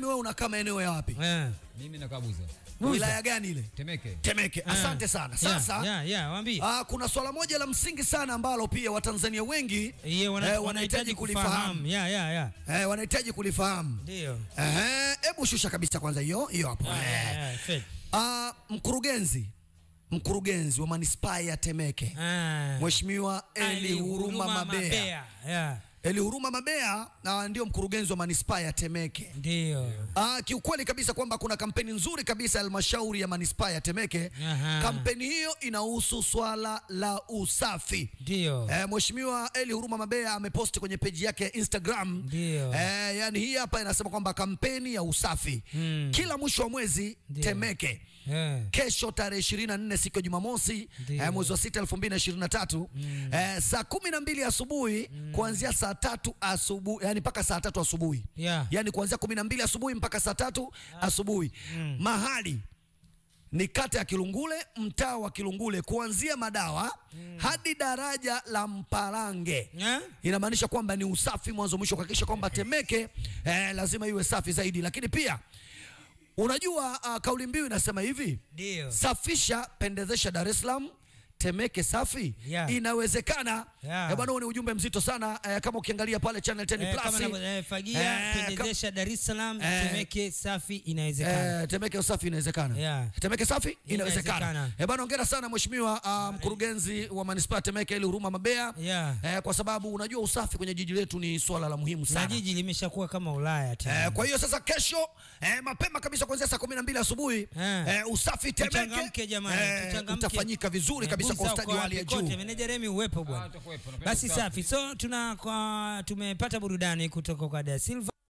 mimi wewe unakaa maeneo ya wapi? Yeah. Mimi nakaa Buza. Wilaya gani ile? Temeke. Temeke. Eh. Asante sana. Sasa yeah, yeah, yeah, waambie. Ah, kuna swala moja la msingi sana ambalo pia Watanzania wengi yeah, wana, eh, wanahitaji kulifahamu. Yeah, yeah, yeah. Eh, wanahitaji kulifahamu. Ndio. Eh, hebu shusha kabisa kwanza hiyo hiyo hapo. Yeah, eh. yeah, yeah. Ah, mkurugenzi mkurugenzi wa manispaa ya Temeke ah, Mheshimiwa Eli Huruma Mabea, Mabea. Yeah. Elihuruma Mabea na ndio mkurugenzi wa manispaa ya Temeke. Ndio. Ah, kiukweli kabisa kwamba kuna kampeni nzuri kabisa ya halmashauri ya manispaa ya Temeke. Aha. Kampeni hiyo inahusu swala la usafi. Ndio. Eh, Mheshimiwa Elihuruma Mabea ameposti kwenye peji yake ya Instagram. Ndio. Eh, yani hii hapa inasema kwamba kampeni ya usafi. Hmm. Kila mwisho wa mwezi Temeke yeah. kesho tarehe ishirini na nne siku ya Jumamosi eh, mwezi wa sita elfu mbili na ishirini na tatu mm. eh, saa kumi na mbili asubuhi mm. kuanzia saa tatu asubuhi yani mpaka saa tatu asubuhi yeah. yani kuanzia kumi na mbili asubuhi mpaka saa tatu yeah. asubuhi mm. mahali ni kata ya Kilungule, mtaa wa Kilungule, kuanzia madawa mm. hadi daraja la Mparange yeah. Inamaanisha kwamba ni usafi mwanzo mwisho, kuhakikisha kwamba Temeke eh, lazima iwe safi zaidi, lakini pia Unajua uh, kauli mbiu inasema hivi, ndio safisha pendezesha Dar es Salaam Temeke safi yeah. Inawezekana yeah. Eh, bwana, huu ni ujumbe mzito sana eh, kama ukiangalia pale Channel 10 eh, Plus eh, fagia eh, pendezesha Dar es Salaam eh, Temeke safi inawezekana eh, Temeke safi inawezekana yeah. Temeke safi inawezekana eh, bwana, hongera sana mheshimiwa uh, mkurugenzi wa manispaa Temeke ili huruma Mabea yeah. eh, kwa sababu unajua usafi kwenye jiji letu ni swala la muhimu sana na jiji limeshakuwa kama Ulaya tena eh, kwa hiyo sasa kesho eh, mapema kabisa kuanzia saa 12 asubuhi yeah. eh, usafi Temeke eh, utafanyika vizuri kabisa kabisa kwa ustadi wa hali ya juu. Meneja Remi uwepo bwana. Ah, Basi safi. So tuna kwa tumepata burudani kutoka kwa Da Silva.